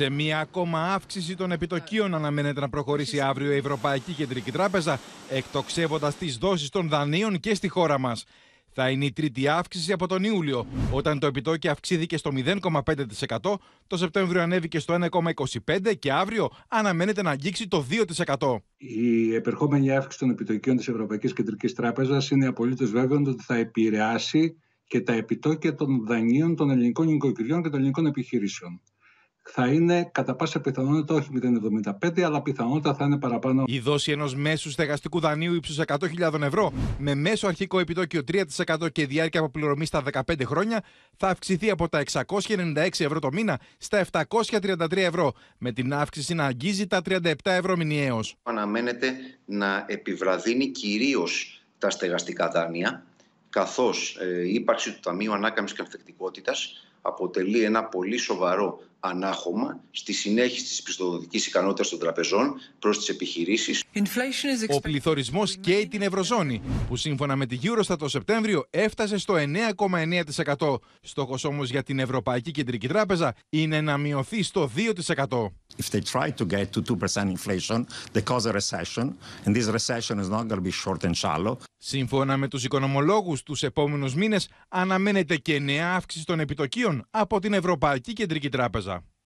Σε μια ακόμα αύξηση των επιτοκίων αναμένεται να προχωρήσει αύριο η Ευρωπαϊκή Κεντρική Τράπεζα, εκτοξεύοντας τις δόσεις των δανείων και στη χώρα μας. Θα είναι η τρίτη αύξηση από τον Ιούλιο, όταν το επιτόκιο αυξήθηκε στο 0,5%, το Σεπτέμβριο ανέβηκε στο 1,25% και αύριο αναμένεται να αγγίξει το 2%. Η επερχόμενη αύξηση των επιτοκίων της Ευρωπαϊκής Κεντρικής Τράπεζας είναι απολύτως βέβαιο ότι θα επηρεάσει και τα επιτόκια των δανείων των ελληνικών οικογενειών και των ελληνικών επιχειρήσεων θα είναι κατά πάσα πιθανότητα όχι 0,75, αλλά πιθανότητα θα είναι παραπάνω. Η δόση ενός μέσου στεγαστικού δανείου ύψους 100.000 ευρώ με μέσο αρχικό επιτόκιο 3% και διάρκεια αποπληρωμής στα 15 χρόνια θα αυξηθεί από τα 696 ευρώ το μήνα στα 733 ευρώ, με την αύξηση να αγγίζει τα 37 ευρώ μηνιαίως. Αναμένεται να επιβραδύνει κυρίως τα στεγαστικά δάνεια, καθώς η ε, ύπαρξη του Ταμείου Ανάκαμψης και Ανθεκτικότητας αποτελεί ένα πολύ σοβαρό ανάχωμα στη συνέχιση της πιστοδοτικής ικανότητας των τραπεζών προς τις επιχειρήσεις. Ο πληθωρισμός καίει την Ευρωζώνη, που σύμφωνα με τη Eurostat το Σεπτέμβριο έφτασε στο 9,9%. Στόχος όμως για την Ευρωπαϊκή Κεντρική Τράπεζα είναι να μειωθεί στο 2% if they try to get to 2% inflation, they cause a recession, and this recession is not going to be short and shallow. Σύμφωνα με τους οικονομολόγους, τους επόμενους μήνες αναμένεται και νέα αύξηση των επιτοκίων από την Ευρωπαϊκή Κεντρική Τράπεζα.